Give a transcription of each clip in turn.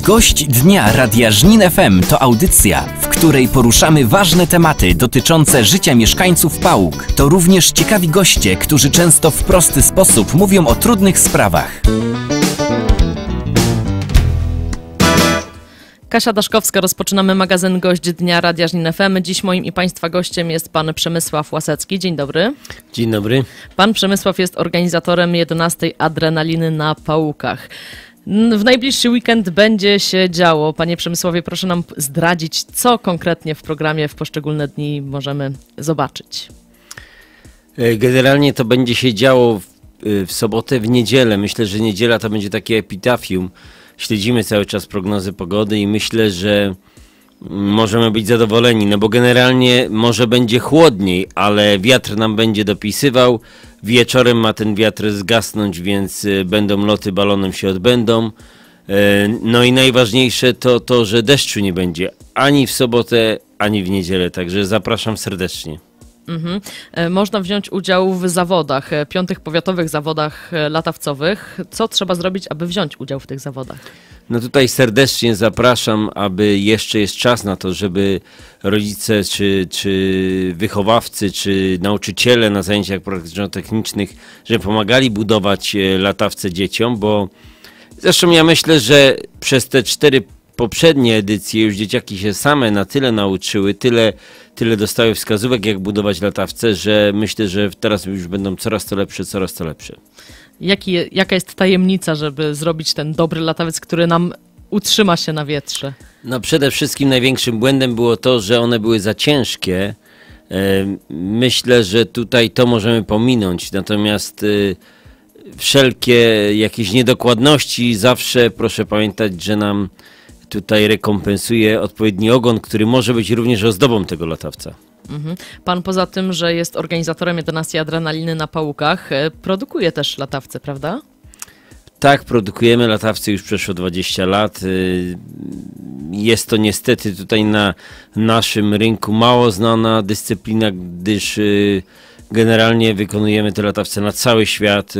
Gość dnia Radia Żnin FM to audycja, w której poruszamy ważne tematy dotyczące życia mieszkańców Pałuk. To również ciekawi goście, którzy często w prosty sposób mówią o trudnych sprawach. Kasia Daszkowska, rozpoczynamy magazyn Gość Dnia Radia Żnin FM. Dziś moim i Państwa gościem jest Pan Przemysław Łasecki. Dzień dobry. Dzień dobry. Pan Przemysław jest organizatorem 11. Adrenaliny na Pałukach. W najbliższy weekend będzie się działo. Panie Przemysławie, proszę nam zdradzić, co konkretnie w programie w poszczególne dni możemy zobaczyć. E, generalnie to będzie się działo w, e, w sobotę, w niedzielę. Myślę, że niedziela to będzie takie epitafium. Śledzimy cały czas prognozy pogody i myślę, że możemy być zadowoleni, no bo generalnie może będzie chłodniej, ale wiatr nam będzie dopisywał. Wieczorem ma ten wiatr zgasnąć, więc y, będą loty balonem się odbędą. Y, no i najważniejsze to to, że deszczu nie będzie ani w sobotę, ani w niedzielę, także zapraszam serdecznie. Mhm. E, można wziąć udział w zawodach, e, piątych powiatowych zawodach e, latawcowych. Co trzeba zrobić, aby wziąć udział w tych zawodach? No tutaj serdecznie zapraszam, aby jeszcze jest czas na to, żeby rodzice, czy, czy wychowawcy, czy nauczyciele na zajęciach praktyczno-technicznych, żeby pomagali budować latawce dzieciom, bo zresztą ja myślę, że przez te cztery poprzednie edycje już dzieciaki się same na tyle nauczyły, tyle, tyle dostały wskazówek, jak budować latawce, że myślę, że teraz już będą coraz to lepsze, coraz to lepsze. Jaki, jaka jest tajemnica, żeby zrobić ten dobry latawiec, który nam utrzyma się na wietrze? No przede wszystkim największym błędem było to, że one były za ciężkie. E, myślę, że tutaj to możemy pominąć, natomiast e, wszelkie jakieś niedokładności zawsze proszę pamiętać, że nam tutaj rekompensuje odpowiedni ogon, który może być również ozdobą tego latawca. Mhm. Pan poza tym, że jest organizatorem 11 adrenaliny na pałukach, e, produkuje też latawce, prawda? Tak, produkujemy latawce już przeszło 20 lat. E, jest to niestety tutaj na naszym rynku mało znana dyscyplina, gdyż e, generalnie wykonujemy te latawce na cały świat,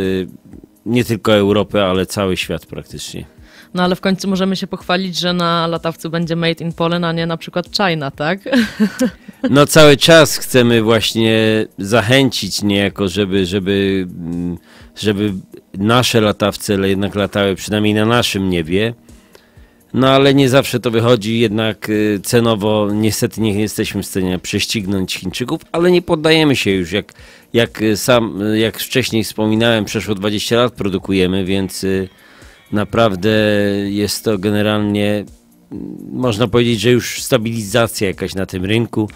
nie tylko Europę, ale cały świat praktycznie. No ale w końcu możemy się pochwalić, że na latawcu będzie Made in Poland, a nie na przykład China, tak? No cały czas chcemy właśnie zachęcić niejako, żeby, żeby, żeby nasze latawce jednak latały przynajmniej na naszym niebie. No ale nie zawsze to wychodzi, jednak y, cenowo niestety nie jesteśmy w stanie prześcignąć Chińczyków, ale nie poddajemy się już. Jak, jak sam, jak wcześniej wspominałem, przeszło 20 lat produkujemy, więc y, Naprawdę jest to generalnie, można powiedzieć, że już stabilizacja jakaś na tym rynku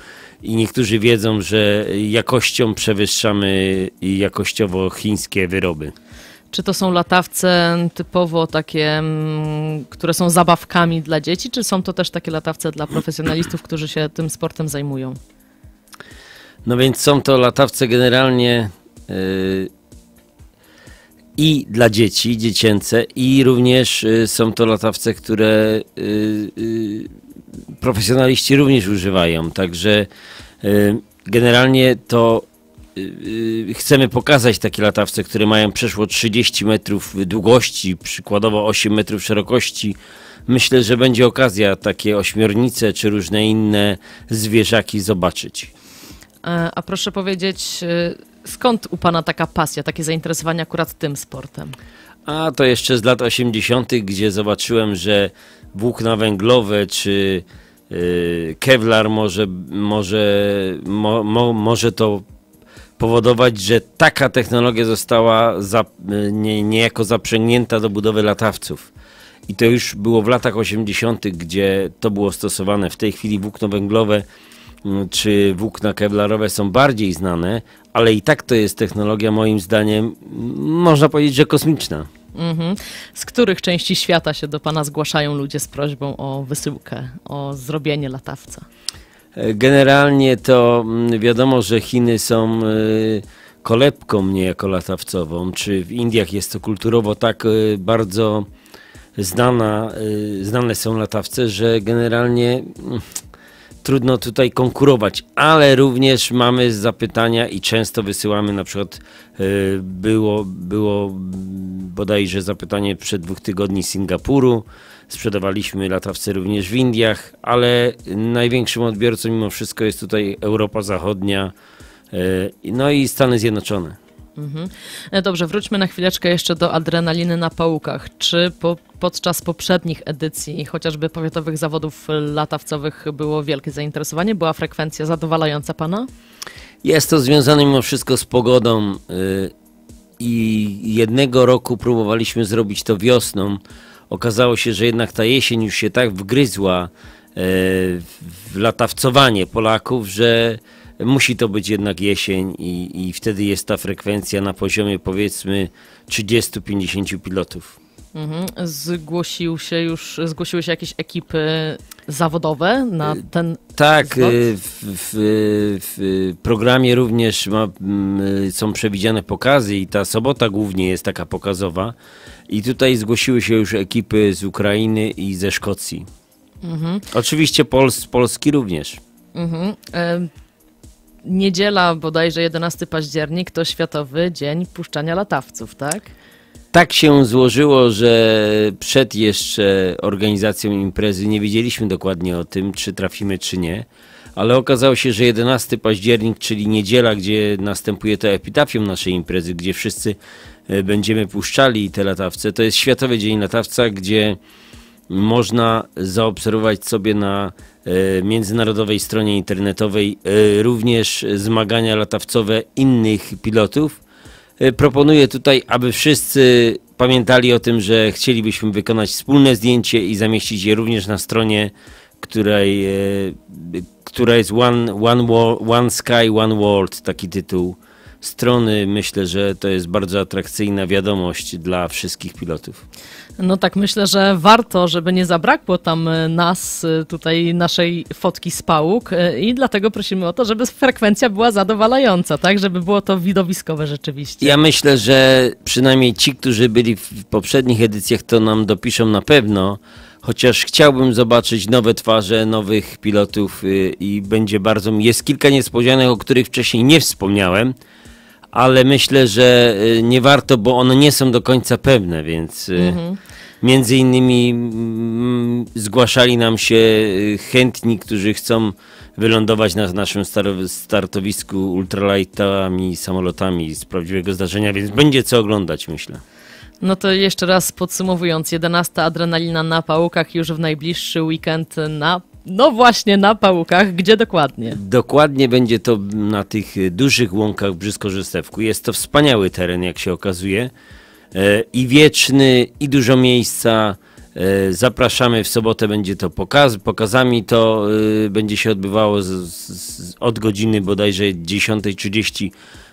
i niektórzy wiedzą, że jakością przewyższamy jakościowo chińskie wyroby. Czy to są latawce typowo takie, mm, które są zabawkami dla dzieci, czy są to też takie latawce dla profesjonalistów, którzy się tym sportem zajmują? No więc są to latawce generalnie yy, i dla dzieci, dziecięce, i również y, są to latawce, które y, y, profesjonaliści również używają. Także generalnie to chcemy pokazać takie latawce, które mają przeszło 30 metrów długości, przykładowo 8 metrów szerokości. Myślę, że będzie okazja takie ośmiornice czy różne inne zwierzaki zobaczyć. E, a proszę powiedzieć, Skąd u pana taka pasja, takie zainteresowanie akurat tym sportem? A to jeszcze z lat 80., gdzie zobaczyłem, że włókna węglowe czy yy, kevlar może, może, mo, mo, może to powodować, że taka technologia została za, nie, niejako zaprzęgnięta do budowy latawców. I to już było w latach 80., gdzie to było stosowane. W tej chwili włókno węglowe Mm, czy włókna kewlarowe są bardziej znane, ale i tak to jest technologia moim zdaniem, mm, można powiedzieć, że kosmiczna. Mhm. Z których części świata się do Pana zgłaszają ludzie z prośbą o wysyłkę, o zrobienie latawca? E, generalnie to mm, wiadomo, że Chiny są e, kolebką niejako latawcową. Czy w Indiach jest to kulturowo tak e, bardzo znana, znane są latawce, że generalnie trudno tutaj konkurować, ale również mamy zapytania i często wysyłamy na przykład e, było, było bodajże zapytanie przed dwóch tygodni z Singapuru. Sprzedawaliśmy latawce również w Indiach, ale największym odbiorcą mimo wszystko jest tutaj Europa Zachodnia, e, no i Stany Zjednoczone. Mhm. E, dobrze, wróćmy na chwileczkę jeszcze do adrenaliny na pałukach. Czy po, podczas poprzednich edycji, chociażby powiatowych zawodów latawcowych, było wielkie zainteresowanie? Była frekwencja zadowalająca pana? Jest to związane mimo wszystko z pogodą. Y, I jednego roku próbowaliśmy zrobić to wiosną. Okazało się, że jednak ta jesień już się tak wgryzła y, w latawcowanie Polaków, że musi to być jednak jesień i, i wtedy jest ta frekwencja na poziomie powiedzmy 30-50 pilotów. Mhm. Zgłosił się już, zgłosiły się jakieś ekipy zawodowe na y, ten Tak, y, w, w, w, programie również ma, mm, y, są przewidziane pokazy i ta sobota głównie jest taka pokazowa. I tutaj zgłosiły się już ekipy z Ukrainy i ze Szkocji. Mhm. Oczywiście Pols, Polski również. Mhm. E niedziela, bodajże 11 październik, to Światowy Dzień Puszczania Latawców, tak? Tak się złożyło, że przed jeszcze organizacją imprezy nie wiedzieliśmy dokładnie o tym, czy trafimy, czy nie. Ale okazało się, że 11 październik, czyli niedziela, gdzie następuje to epitafium naszej imprezy, gdzie wszyscy e, będziemy puszczali te latawce, to jest Światowy Dzień Latawca, gdzie można zaobserwować sobie na e, międzynarodowej stronie internetowej e, również zmagania latawcowe innych pilotów. E, proponuję tutaj, aby wszyscy pamiętali o tym, że chcielibyśmy wykonać wspólne zdjęcie i zamieścić je również na stronie, której, która jest One, one, one Sky, One World, taki tytuł strony. Myślę, że to jest bardzo atrakcyjna wiadomość dla wszystkich pilotów. No tak, myślę, że warto, żeby nie zabrakło tam e, nas, e, tutaj naszej fotki z pałuk e, i dlatego prosimy o to, żeby frekwencja była zadowalająca, tak, żeby było to widowiskowe rzeczywiście. Ja myślę, że przynajmniej ci, którzy byli w poprzednich edycjach, to nam dopiszą na pewno, chociaż chciałbym zobaczyć nowe twarze, nowych pilotów y, i będzie bardzo... Jest kilka niespodzianek, o których wcześniej nie wspomniałem, ale myślę, że y, nie warto, bo one nie są do końca pewne, więc y, mhm. między innymi mm, zgłaszali nam się y, chętni, którzy chcą wylądować na naszym startowisku ultralightami, samolotami z prawdziwego zdarzenia, więc będzie co oglądać, myślę. No to jeszcze raz podsumowując, 11 adrenalina na pałkach już w najbliższy weekend na no właśnie, na pałukach. Gdzie dokładnie? Dokładnie będzie to na tych dużych łąkach Brzysko-Żystewku. Jest to wspaniały teren, jak się okazuje. E, I wieczny, i dużo miejsca. E, zapraszamy w sobotę, będzie to pokaz. Pokazami to e, będzie się odbywało z, z, od godziny bodajże 10.30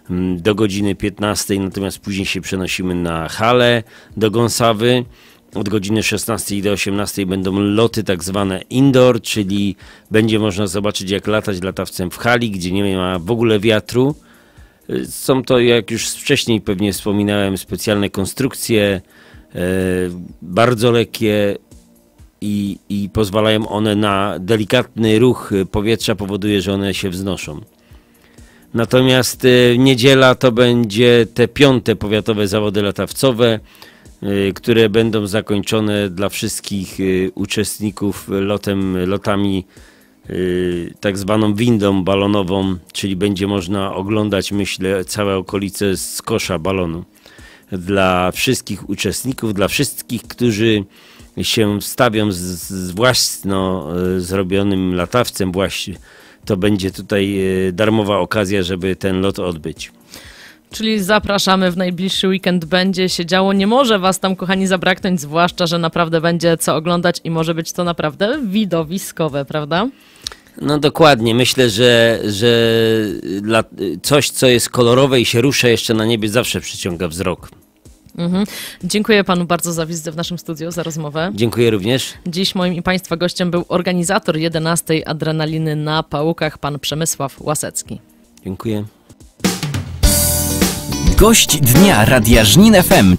mm, do godziny 15.00. natomiast później się przenosimy na halę do Gąsawy. Od godziny 16 do 18 będą loty tak zwane indoor, czyli będzie można zobaczyć jak latać latawcem w hali, gdzie nie ma w ogóle wiatru. Są to, jak już wcześniej pewnie wspominałem, specjalne konstrukcje, e, bardzo lekkie i, i pozwalają one na delikatny ruch powietrza, powoduje, że one się wznoszą. Natomiast e, niedziela to będzie te piąte powiatowe zawody latawcowe. Y, które będą zakończone dla wszystkich y, uczestników lotem, lotami y, tak zwaną windą balonową, czyli będzie można oglądać, myślę, całe okolice z kosza balonu. Dla wszystkich uczestników, dla wszystkich, którzy się stawią z, z własno zrobionym latawcem, właśnie, to będzie tutaj darmowa okazja, żeby ten lot odbyć. Czyli zapraszamy w najbliższy weekend będzie się działo. Nie może was tam, kochani, zabraknąć, zwłaszcza, że naprawdę będzie co oglądać i może być to naprawdę widowiskowe, prawda? No dokładnie, myślę, że, że dla, coś, co jest kolorowe i się rusza jeszcze na niebie, zawsze przyciąga wzrok. Mhm. Dziękuję panu bardzo za wizytę w naszym studiu, za rozmowę. Dziękuję również. Dziś moim i państwa gościem był organizator 11 Adrenaliny na Pałukach, pan Przemysław Łasecki. Dziękuję. Gość dnia Radia Żnin FM.